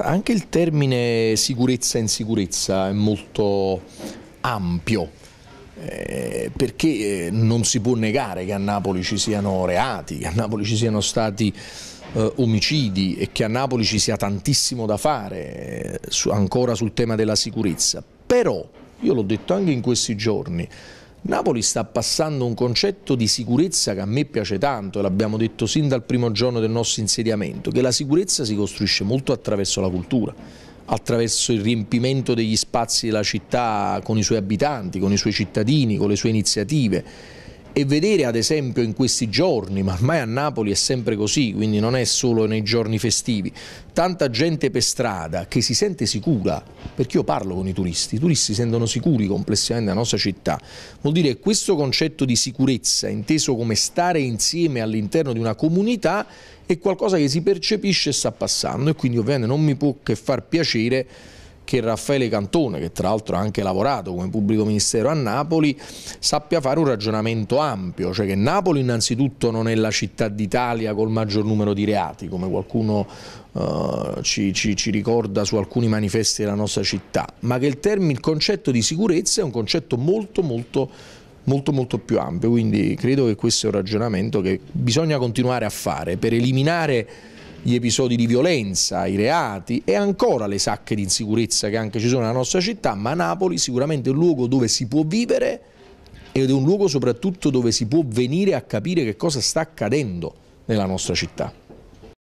anche il termine sicurezza e insicurezza è molto ampio, eh, perché eh, non si può negare che a Napoli ci siano reati, che a Napoli ci siano stati eh, omicidi e che a Napoli ci sia tantissimo da fare eh, su, ancora sul tema della sicurezza. Però, io l'ho detto anche in questi giorni, Napoli sta passando un concetto di sicurezza che a me piace tanto, l'abbiamo detto sin dal primo giorno del nostro insediamento, che la sicurezza si costruisce molto attraverso la cultura, attraverso il riempimento degli spazi della città con i suoi abitanti, con i suoi cittadini, con le sue iniziative e vedere ad esempio in questi giorni, ma ormai a Napoli è sempre così, quindi non è solo nei giorni festivi, tanta gente per strada che si sente sicura, perché io parlo con i turisti, i turisti si sentono sicuri complessivamente nella nostra città, vuol dire che questo concetto di sicurezza, inteso come stare insieme all'interno di una comunità, è qualcosa che si percepisce e sta passando e quindi ovviamente non mi può che far piacere che Raffaele Cantone, che tra l'altro ha anche lavorato come pubblico ministero a Napoli, sappia fare un ragionamento ampio, cioè che Napoli innanzitutto non è la città d'Italia col maggior numero di reati, come qualcuno Uh, ci, ci, ci, ricorda su alcuni manifesti della nostra città, ma che il, termine, il concetto di sicurezza è un concetto molto molto molto molto più ampio, quindi credo che questo è un ragionamento che bisogna continuare a fare per eliminare gli episodi di violenza, i reati e ancora le sacche di insicurezza che anche ci sono nella nostra città, ma Napoli sicuramente è un luogo dove si può vivere ed è un luogo soprattutto dove si può venire a capire che cosa sta accadendo nella nostra città.